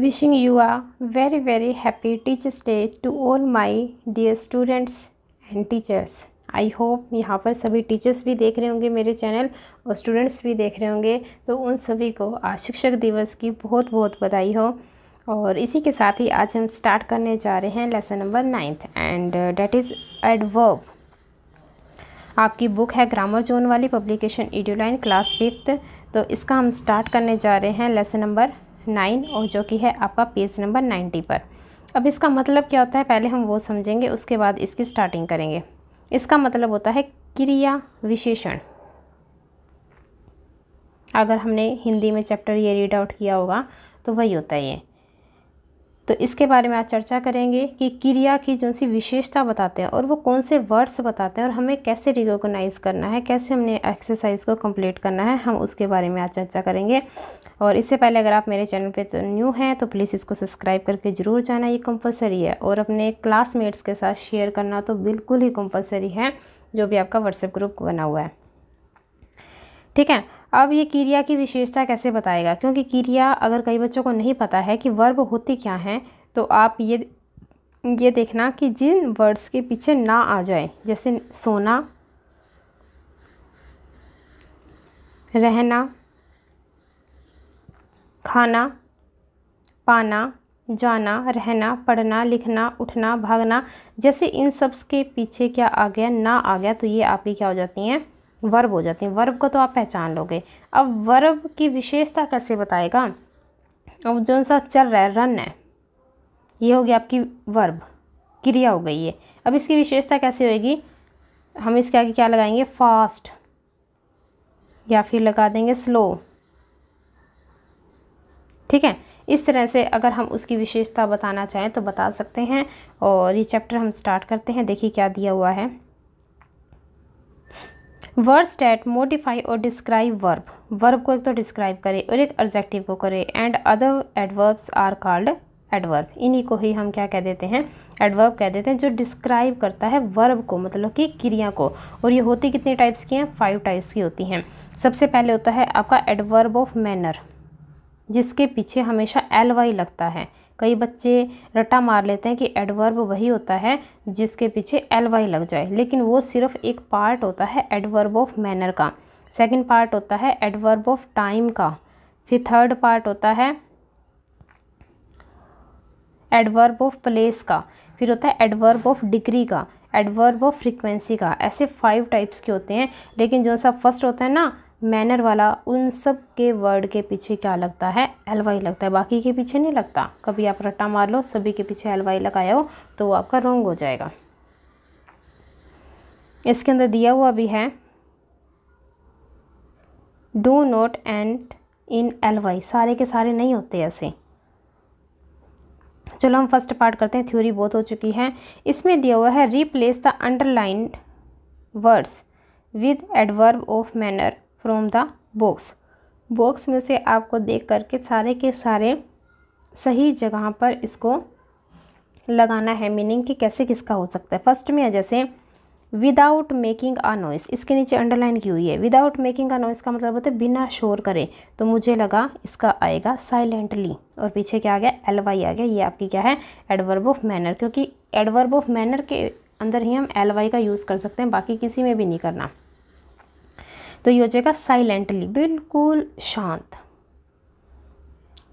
Wishing you our very very happy teachers day to all my dear students and teachers I hope यहाँ पर सभी teachers भी देख रहे होंगे मेरे चैनल और स्टूडेंट्स भी देख रहे होंगे तो उन सभी को आज शिक्षक दिवस की बहुत बहुत बधाई हो और इसी के साथ ही आज हम स्टार्ट करने जा रहे हैं lesson number ninth and that is adverb आपकी बुक है ग्रामर जोन वाली पब्लिकेशन ईडियोलाइन क्लास फिफ्थ तो इसका हम स्टार्ट करने जा रहे हैं लेसन नंबर नाइन और जो कि है आपका पेज नंबर नाइन्टी पर अब इसका मतलब क्या होता है पहले हम वो समझेंगे उसके बाद इसकी स्टार्टिंग करेंगे इसका मतलब होता है क्रिया विशेषण अगर हमने हिंदी में चैप्टर ये रीड आउट किया होगा तो वही होता है ये तो इसके बारे में आज चर्चा करेंगे कि क्रिया की जो सी विशेषता बताते हैं और वो कौन से वर्ड्स बताते हैं और हमें कैसे रिकोगनाइज़ करना है कैसे हमने एक्सरसाइज को कंप्लीट करना है हम उसके बारे में आज चर्चा करेंगे और इससे पहले अगर आप मेरे चैनल पे तो न्यू हैं तो प्लीज़ इसको सब्सक्राइब करके ज़रूर जाना ये कंपलसरी है और अपने क्लासमेट्स के साथ शेयर करना तो बिल्कुल ही कंपलसरी है जो भी आपका व्हाट्सएप ग्रुप बना हुआ है ठीक है अब ये क्रिया की विशेषता कैसे बताएगा क्योंकि क्रिया अगर कई बच्चों को नहीं पता है कि वर्ब होती क्या हैं तो आप ये ये देखना कि जिन वर्ड्स के पीछे ना आ जाए जैसे सोना रहना खाना पाना जाना रहना पढ़ना लिखना उठना भागना जैसे इन सब्स के पीछे क्या आ गया ना आ गया तो ये आपकी क्या हो जाती हैं वर्ब हो जाते हैं वर्ब को तो आप पहचान लोगे अब वर्ब की विशेषता कैसे बताएगा अब जो सा चल रहा है रन है ये हो गया आपकी वर्ब क्रिया हो गई है अब इसकी विशेषता कैसे होगी हम इसके आगे क्या लगाएंगे फास्ट या फिर लगा देंगे स्लो ठीक है इस तरह से अगर हम उसकी विशेषता बताना चाहें तो बता सकते हैं और ये चैप्टर हम स्टार्ट करते हैं देखिए क्या दिया हुआ है वर्ड्स डेट मोडिफाई और डिस्क्राइब वर्ब वर्ब को एक तो डिस्क्राइब करे और एक एडजेक्टिव को करे and other adverbs are called adverb इन्हीं को ही हम क्या कह देते हैं एडवर्ब कह देते हैं जो डिस्क्राइब करता है वर्ब को मतलब कि क्रिया को और ये होती कितने टाइप्स की हैं फाइव टाइप्स की होती हैं सबसे पहले होता है आपका एडवर्ब ऑफ मैनर जिसके पीछे हमेशा एल वाई लगता है कई बच्चे रट्टा मार लेते हैं कि एडवर्ब वही होता है जिसके पीछे एल वाई लग जाए लेकिन वो सिर्फ एक पार्ट होता है एडवर्ब ऑफ मैनर का सेकेंड पार्ट होता है एडवर्ब ऑफ टाइम का फिर थर्ड पार्ट होता है एडवर्ब ऑफ प्लेस का फिर होता है एडवर्ब ऑफ डिग्री का एडवर्ब ऑफ फ्रीक्वेंसी का ऐसे फाइव टाइप्स के होते हैं लेकिन जो सा फर्स्ट होता है ना मैनर वाला उन सब के वर्ड के पीछे क्या लगता है एल वाई लगता है बाकी के पीछे नहीं लगता कभी आप रट्टा मार लो सभी के पीछे एल वाई लगाया हो तो वो आपका रोंग हो जाएगा इसके अंदर दिया हुआ भी है do note and in L Y सारे के सारे नहीं होते ऐसे चलो हम फर्स्ट पार्ट करते हैं थ्योरी बहुत हो चुकी है इसमें दिया हुआ है replace the underlined words with adverb of manner from the box box में से आपको देख करके सारे के सारे सही जगह पर इसको लगाना है मीनिंग कि कैसे किसका हो सकता है फर्स्ट में है जैसे विदाउट मेकिंग अ नॉइस इसके नीचे अंडरलाइन की हुई है विदाउट मेकिंग अ नॉइस का मतलब होता है बिना शोर करें तो मुझे लगा इसका आएगा साइलेंटली और पीछे क्या आ गया एल वाई आ गया ये आपकी क्या है एडवर्ब ऑफ मैनर क्योंकि एडवर्ब ऑफ मैनर के अंदर ही हम एल वाई का यूज़ कर सकते हैं बाकी किसी में भी नहीं करना तो ये हो जाएगा साइलेंटली बिल्कुल शांत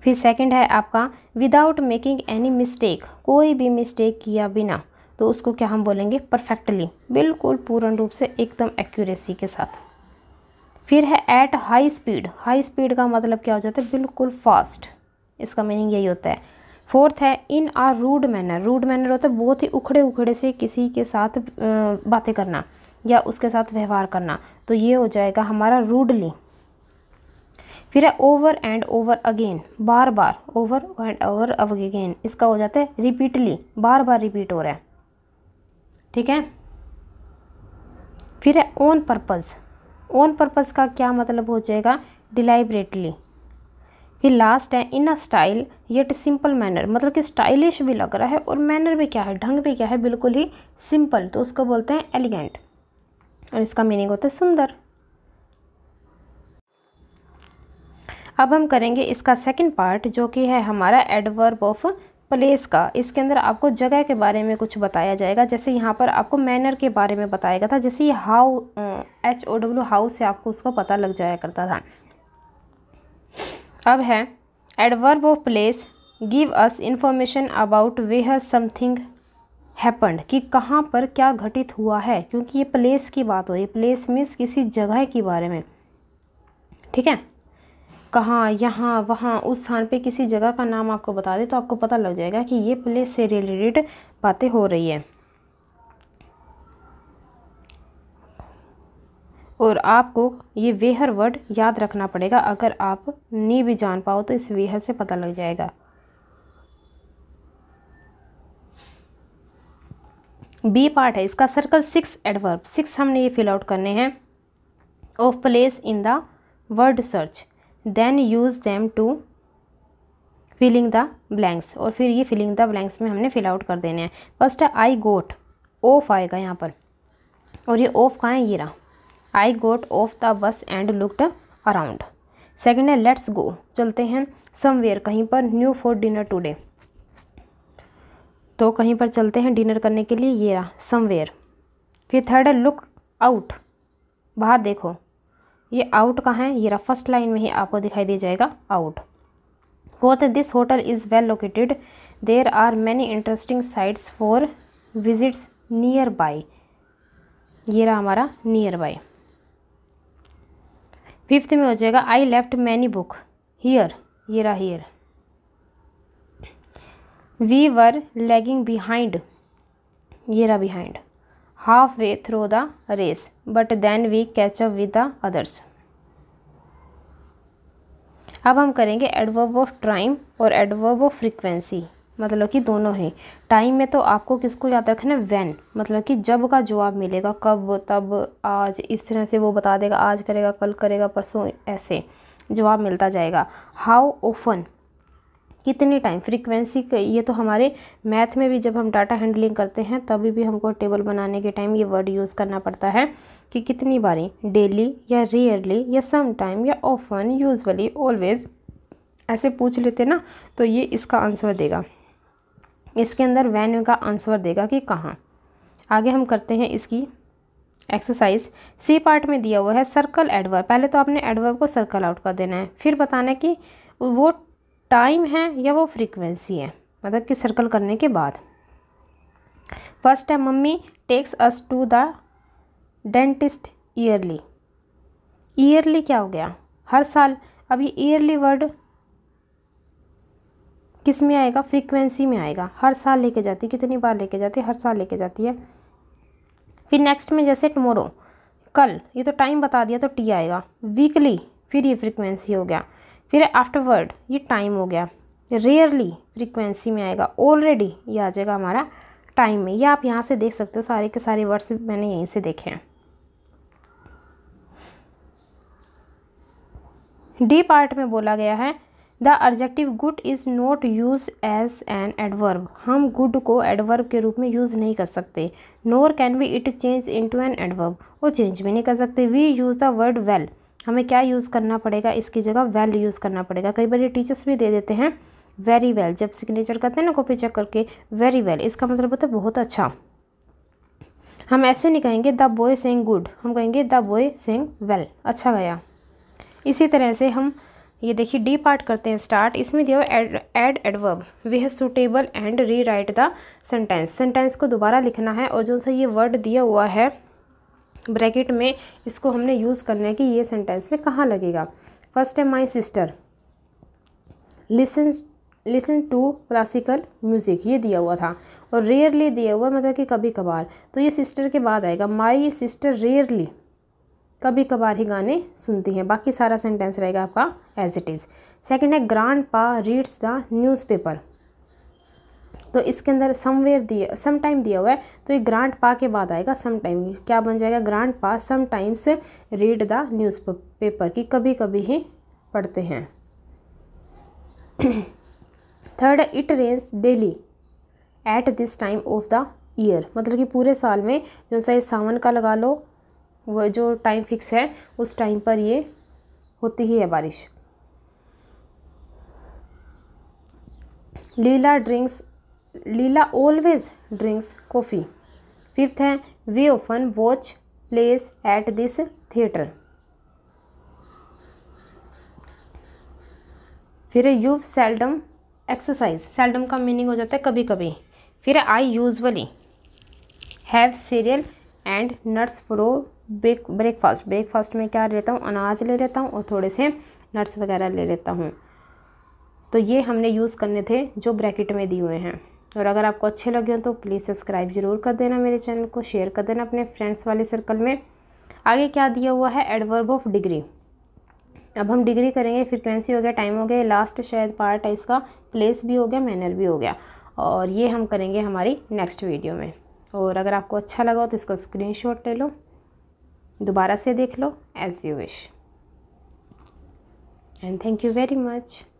फिर सेकंड है आपका विदाउट मेकिंग एनी मिस्टेक कोई भी मिस्टेक किया बिना तो उसको क्या हम बोलेंगे परफेक्टली बिल्कुल पूर्ण रूप से एकदम एक्यूरेसी के साथ फिर है at high speed high speed का मतलब क्या हो जाता है बिल्कुल फास्ट इसका मीनिंग यही होता है फोर्थ है in a rude manner rude manner होता है बहुत ही उखड़े उखड़े से किसी के साथ बातें करना या उसके साथ व्यवहार करना तो ये हो जाएगा हमारा रूडली फिर है ओवर एंड ओवर अगेन बार बार ओवर एंड ओवर अगेन इसका हो जाता है रिपीटली बार बार रिपीट हो रहा है ठीक है फिर है ओन पर्पज़ ओन पर्पज़ का क्या मतलब हो जाएगा डिलाइबरेटली फिर लास्ट है in a style yet simple manner मतलब कि स्टाइलिश भी लग रहा है और मैनर भी क्या है ढंग भी क्या है बिल्कुल ही सिंपल तो उसको बोलते हैं एलिगेंट और इसका मीनिंग होता है सुंदर अब हम करेंगे इसका सेकंड पार्ट जो कि है हमारा एडवर्ब ऑफ प्लेस का इसके अंदर आपको जगह के बारे में कुछ बताया जाएगा जैसे यहाँ पर आपको मैनर के बारे में बताया गया था जैसे ये how H O W how से आपको उसका पता लग जाया करता था अब है adverb of place give us information about where something happened कि कहाँ पर क्या घटित हुआ है क्योंकि ये प्लेस की बात हो रही है प्लेस मीन्स किसी जगह के बारे में ठीक है कहाँ यहाँ वहाँ उस स्थान पे किसी जगह का नाम आपको बता दे तो आपको पता लग जाएगा कि ये प्लेस से रिलेटेड बातें हो रही है और आपको ये वेहर वर्ड याद रखना पड़ेगा अगर आप नहीं भी जान पाओ तो इस वेहर से पता लग जाएगा बी पार्ट है इसका सर्कल सिक्स एडवर्ब सिक्स हमने ये फिल आउट करने हैं of place in the word search then use them to filling the blanks और फिर ये फिलिंग द ब्लैंक्स में हमने फिल आउट कर देने हैं फर्स्ट है आई गोट ऑफ आएगा यहाँ पर और ये ऑफ कहाँ है ये रहा I got off the bus and looked around second है लेट्स गो चलते हैं समवेयर कहीं पर न्यू फॉर डिनर टूडे तो कहीं पर चलते हैं डिनर करने के लिए ये रहा समवेयर फिर थर्ड है लुक आउट बाहर देखो ये आउट कहाँ है ये रहा फर्स्ट लाइन में ही आपको दिखाई दे जाएगा out fourth this hotel is well located there are many interesting sites for visits nearby ये रहा हमारा नियर बाई फिफ्थ में हो जाएगा I left many book here ये रहा here we were lagging behind ये रहा behind halfway through the race but then we catch up with the others अब हम करेंगे एडवर्ब ऑफ टाइम और एडवर्ब ऑफ फ्रीक्वेंसी मतलब कि दोनों है टाइम में तो आपको किसको याद रखना है वैन मतलब कि जब का जवाब मिलेगा कब तब आज इस तरह से वो बता देगा आज करेगा कल करेगा परसों ऐसे जवाब मिलता जाएगा हाउ ओफन कितने टाइम फ्रीक्वेंसी ये तो हमारे मैथ में भी जब हम डाटा हैंडलिंग करते हैं तभी भी हमको टेबल बनाने के टाइम ये वर्ड यूज़ करना पड़ता है कि कितनी बारी डेली या रेयरली या सम टाइम या ऑफन यूजली ऑलवेज ऐसे पूछ लेते ना तो ये इसका आंसर देगा इसके अंदर वैन का आंसर देगा कि कहाँ आगे हम करते हैं इसकी एक्सरसाइज सी पार्ट में दिया हुआ है सर्कल एडवर्ब पहले तो आपने एडवर्ब को सर्कल आउट कर देना है फिर बताना है कि वो टाइम है या वो फ्रीक्वेंसी है मतलब कि सर्कल करने के बाद फर्स्ट है mummy takes us to the dentist yearly yearly क्या हो गया हर साल अब ये ईयरली वर्ड किस में आएगा फ्रीक्वेंसी में आएगा हर साल लेके जाती कितनी बार लेके जाती हर साल लेके जाती है फिर नेक्स्ट में जैसे टमोरो कल ये तो टाइम बता दिया तो टी आएगा वीकली फिर ये फ्रीक्वेंसी हो गया फिर आफ्टरवर्ड ये टाइम हो गया रेयरली फ्रीक्वेंसी में आएगा ऑलरेडी ये आ जाएगा हमारा टाइम में ये आप यहाँ से देख सकते हो सारे के सारे वर्ड्स मैंने यहीं से देखे हैं डी पार्ट में बोला गया है the adjective good is not use as an adverb हम गुड को एडवर्ब के रूप में यूज़ नहीं कर सकते nor can be it change into an एन एडवर्ब वो चेंज भी नहीं कर सकते we use the word well हमें क्या यूज़ करना पड़ेगा इसकी जगह वेल यूज़ करना पड़ेगा कई बार ये टीचर्स भी दे देते हैं वेरी वेल well. जब सिग्नेचर करते हैं ना कॉपी चेक करके वेरी वेल well. इसका मतलब होता है बहुत अच्छा हम ऐसे नहीं कहेंगे द बॉय सेंग गुड हम कहेंगे द बॉय सेंग वेल अच्छा गया इसी तरह से हम ये देखिए डी पार्ट करते हैं स्टार्ट इसमें दिया एड एड एडवर्ब वी है suitable and rewrite the sentence sentence को दोबारा लिखना है और जो सा ये वर्ड दिया हुआ है ब्रैकेट में इसको हमने यूज़ करना है कि ये सेंटेंस में कहाँ लगेगा फर्स्ट है my sister listen listen to classical music ये दिया हुआ था और रेयरली दिया हुआ मतलब कि कभी कभार तो ये सिस्टर के बाद आएगा माई सिस्टर रेयरली कभी कभार ही गाने सुनती हैं बाकी सारा सेंटेंस रहेगा आपका एज इट इज़ सेकेंड है grandpa reads the newspaper तो इसके अंदर समवेयर दिया सम टाइम दिया हुआ है तो ये ग्रांट पा के बाद आएगा सम टाइम क्या बन जाएगा grandpa sometimes read the newspaper की कभी कभी ही पढ़ते हैं third it rains daily at this time of the year मतलब कि पूरे साल में जो सा सावन का लगा लो वो जो टाइम फिक्स है उस टाइम पर ये होती ही है बारिश Leela drinks Leela always drinks coffee fifth है we often watch plays at this theatre फिर यू सेल्डम एक्सरसाइज सेल्डम का मीनिंग हो जाता है कभी कभी फिर I usually have cereal and nuts for breakfast breakfast में क्या लेता हूँ अनाज ले लेता हूँ और थोड़े से नट्स वगैरह ले लेता हूँ तो ये हमने यूज़ करने थे जो ब्रैकेट में दिए हुए हैं और अगर आपको अच्छे लगे हो तो प्लीज़ सब्सक्राइब ज़रूर कर देना मेरे चैनल को शेयर कर देना अपने फ्रेंड्स वाले सर्कल में आगे क्या दिया हुआ है एडवर्ब ऑफ डिग्री अब हम डिग्री करेंगे फ्रिक्वेंसी हो गया टाइम हो गया लास्ट शायद पार्ट है इसका प्लेस भी हो गया मैनर भी हो गया और ये हम करेंगे हमारी नेक्स्ट वीडियो में और अगर आपको अच्छा लगा हो तो इसको शॉट ले लो दोबारा से देख लो as you wish and thank you very much